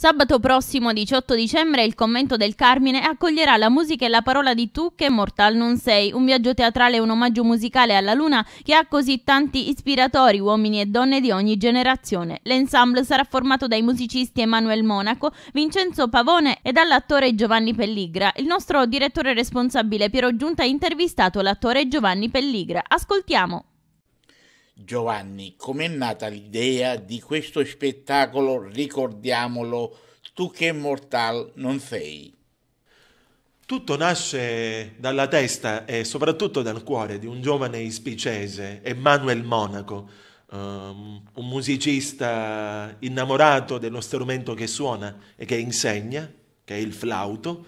Sabato prossimo 18 dicembre il convento del Carmine accoglierà la musica e la parola di Tu che mortal non sei, un viaggio teatrale e un omaggio musicale alla luna che ha così tanti ispiratori, uomini e donne di ogni generazione. L'ensemble sarà formato dai musicisti Emanuele Monaco, Vincenzo Pavone e dall'attore Giovanni Pelligra. Il nostro direttore responsabile Piero Giunta ha intervistato l'attore Giovanni Pelligra. Ascoltiamo. Giovanni, com'è nata l'idea di questo spettacolo, ricordiamolo, tu che mortal non sei? Tutto nasce dalla testa e soprattutto dal cuore di un giovane ispicese, Emanuel Monaco, um, un musicista innamorato dello strumento che suona e che insegna, che è il flauto,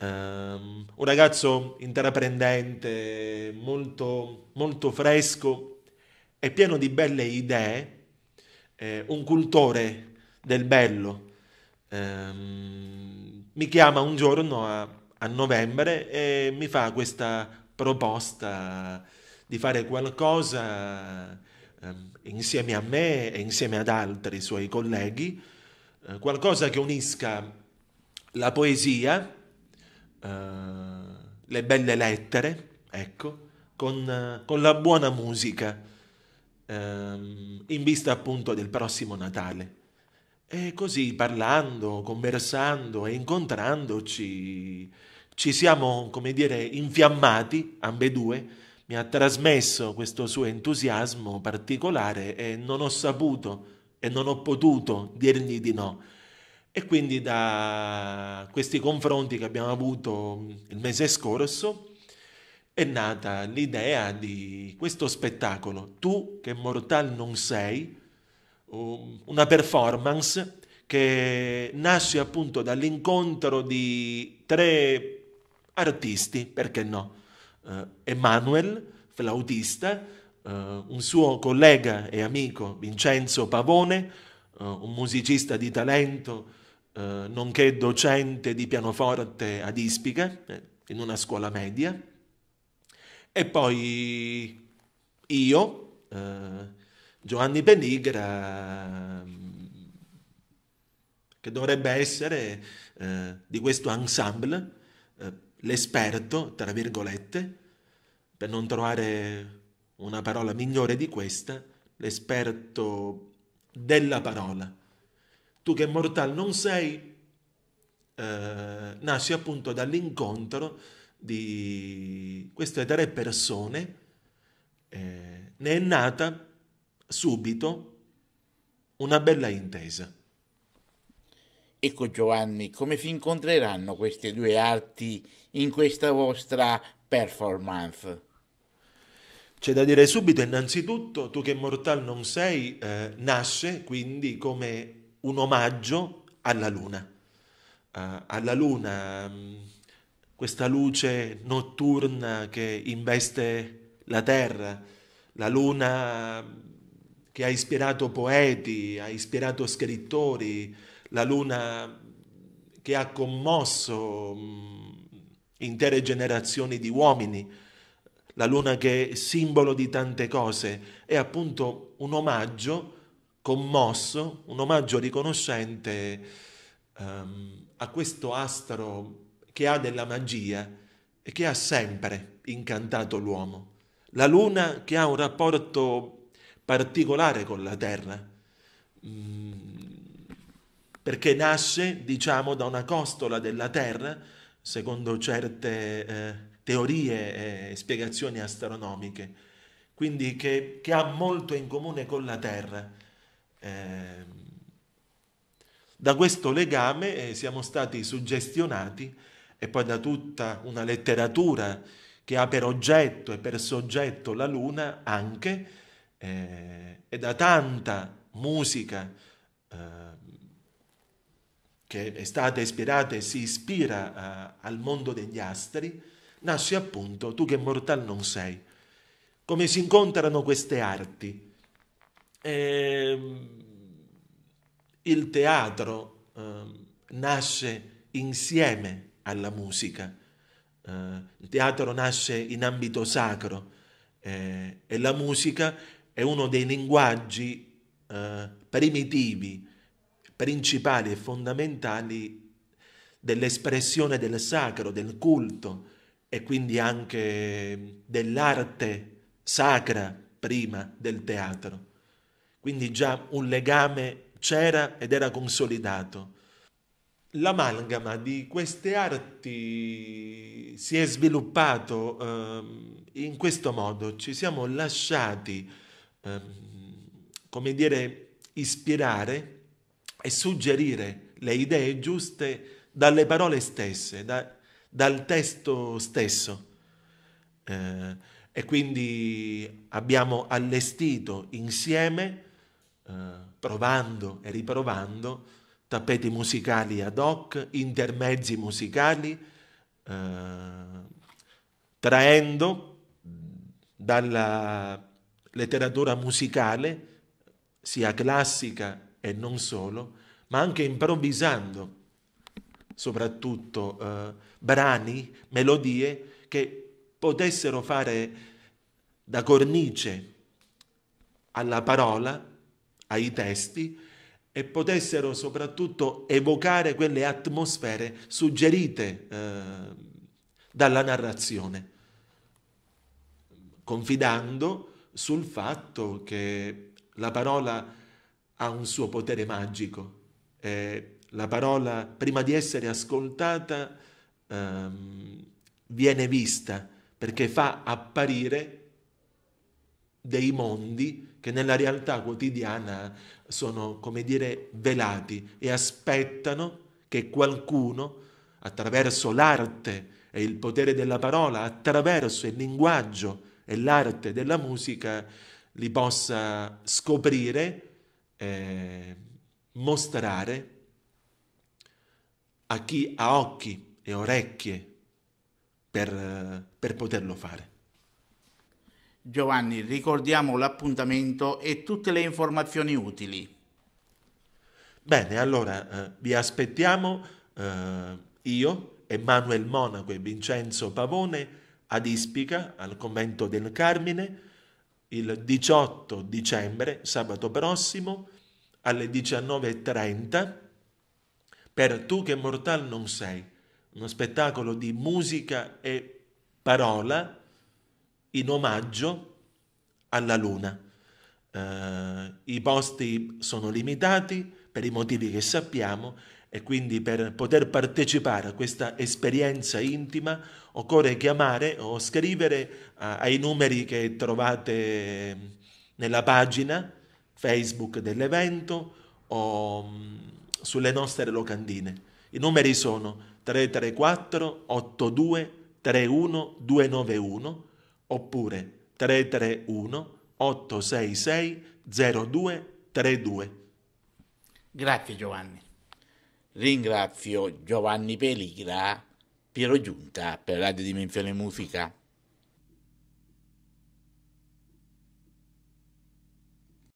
um, un ragazzo intraprendente, molto, molto fresco, è pieno di belle idee, eh, un cultore del bello ehm, mi chiama un giorno a, a, novembre e mi fa questa proposta di fare qualcosa ehm, insieme a me e insieme ad altri suoi colleghi, eh, qualcosa che unisca la poesia, eh, le belle lettere, ecco, con, con la buona musica ehm, in vista appunto del prossimo Natale. E così parlando, conversando e incontrandoci, ci siamo, come dire, infiammati ambedue. Mi ha trasmesso questo suo entusiasmo particolare e non ho saputo e non ho potuto dirgli di no. E quindi da questi confronti che abbiamo avuto il mese scorso, è nata l'idea di questo spettacolo, Tu che mortal non sei, um, una performance che nasce appunto dall'incontro di tre artisti, perché no? Uh, eh, Emanuel, flautista, uh, un suo collega e amico Vincenzo Pavone, uh, un musicista di talento, nonché docente di pianoforte ad Ispica, eh, in una scuola media, e poi io, eh, Giovanni Benigra, mm, che dovrebbe essere eh, di questo ensemble, eh, l'esperto, tra virgolette, per non trovare una parola migliore di questa, l'esperto della parola. Tu che mortal non sei, eh, nasci appunto dall'incontro di queste tre persone eh, ne è nata subito una bella intesa. Ecco Giovanni, come si incontreranno queste due arti in questa vostra performance? C'è da dire subito, innanzitutto, tu che mortal non sei, eh, nasce quindi come un omaggio alla luna. Uh, alla luna... Mh, mm, questa luce notturna che investe la terra, la luna che ha ispirato poeti, ha ispirato scrittori, la luna che ha commosso mm, intere generazioni di uomini, la luna che è simbolo di tante cose, è appunto un omaggio commosso, un omaggio riconoscente um, a questo astro che ha della magia e che ha sempre incantato l'uomo. La luna che ha un rapporto particolare con la terra, mm, perché nasce, diciamo, da una costola della terra, secondo certe eh, teorie e spiegazioni astronomiche, quindi che, che, ha molto in comune con la terra. Eh, da questo legame eh, siamo stati suggestionati e poi da tutta una letteratura che ha per oggetto e per soggetto la luna anche, eh, e da tanta musica eh, che è stata ispirata e si ispira a, eh, al mondo degli astri, nasce appunto tu che mortal non sei. Come si incontrano queste arti? Eh, il teatro ehm, nasce insieme alla musica. Eh, il teatro nasce in ambito sacro eh, e la musica è uno dei linguaggi eh, primitivi, principali e fondamentali dell'espressione del sacro, del culto e quindi anche dell'arte sacra prima del teatro. Quindi già un legame c'era ed era consolidato l'amalgama di queste arti si è sviluppato ehm, in questo modo, ci siamo lasciati, ehm, come dire, ispirare e suggerire le idee giuste dalle parole stesse, da, dal testo stesso. Eh, e quindi abbiamo allestito insieme, eh, provando e riprovando, tappeti musicali ad hoc, intermezzi musicali, eh, traendo dalla letteratura musicale, sia classica e non solo, ma anche improvvisando soprattutto eh, brani, melodie che potessero fare da cornice alla parola, ai testi, e potessero soprattutto evocare quelle atmosfere suggerite eh, dalla narrazione, confidando sul fatto che la parola ha un suo potere magico. E la parola, prima di essere ascoltata, ehm, viene vista perché fa apparire dei mondi che nella realtà quotidiana sono, come dire, velati e aspettano che qualcuno, attraverso l'arte e il potere della parola, attraverso il linguaggio e l'arte della musica, li possa scoprire, eh, mostrare a chi ha occhi e orecchie per, per poterlo fare. Giovanni, ricordiamo l'appuntamento e tutte le informazioni utili. Bene, allora eh, vi aspettiamo eh, io, Emanuele Monaco e Vincenzo Pavone ad Ispica, al convento del Carmine, il 18 dicembre, sabato prossimo, alle 19.30, per Tu che mortal non sei, uno spettacolo di musica e parola in omaggio alla Luna. Eh, I posti sono limitati per i motivi che sappiamo e quindi per poter partecipare a questa esperienza intima occorre chiamare o scrivere a, eh, ai numeri che trovate ehm, nella pagina Facebook dell'evento o mh, mm, sulle nostre locandine. I numeri sono 334 82 31 291 oppure 331 866 0232. Grazie Giovanni. Ringrazio Giovanni Peligra, Piero Giunta per Radio Dimensione Musica.